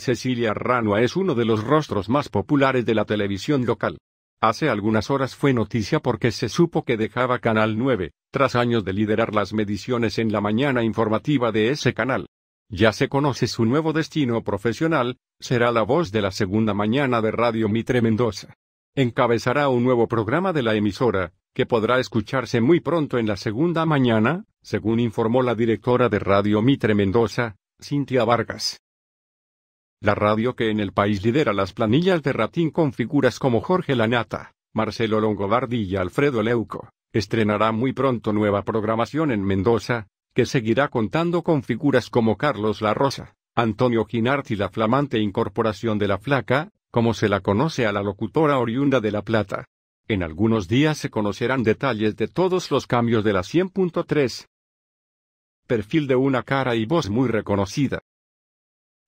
Cecilia Ranoa es uno de los rostros más populares de la televisión local. Hace algunas horas fue noticia porque se supo que dejaba Canal 9, tras años de liderar las mediciones en la mañana informativa de ese canal. Ya se conoce su nuevo destino profesional, será la voz de la segunda mañana de Radio Mitre Mendoza. Encabezará un nuevo programa de la emisora, que podrá escucharse muy pronto en la segunda mañana, según informó la directora de Radio Mitre Mendoza, Cintia Vargas la radio que en el país lidera las planillas de ratín con figuras como Jorge Lanata, Marcelo Longobardi y Alfredo Leuco, estrenará muy pronto nueva programación en Mendoza, que seguirá contando con figuras como Carlos La Rosa, Antonio Ginart y la flamante incorporación de la flaca, como se la conoce a la locutora oriunda de La Plata. En algunos días se conocerán detalles de todos los cambios de la 100.3. Perfil de una cara y voz muy reconocida.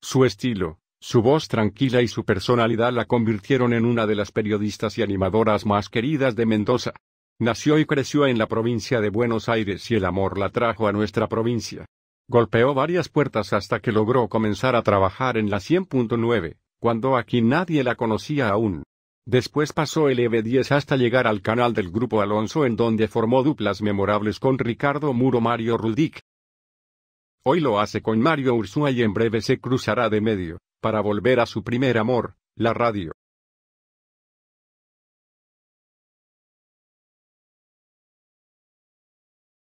Su estilo, su voz tranquila y su personalidad la convirtieron en una de las periodistas y animadoras más queridas de Mendoza. Nació y creció en la provincia de Buenos Aires y el amor la trajo a nuestra provincia. Golpeó varias puertas hasta que logró comenzar a trabajar en la 100.9, cuando aquí nadie la conocía aún. Después pasó el EB10 hasta llegar al canal del Grupo Alonso en donde formó duplas memorables con Ricardo Muro Mario Rudic. Hoy lo hace con Mario Ursúa y en breve se cruzará de medio, para volver a su primer amor, la radio.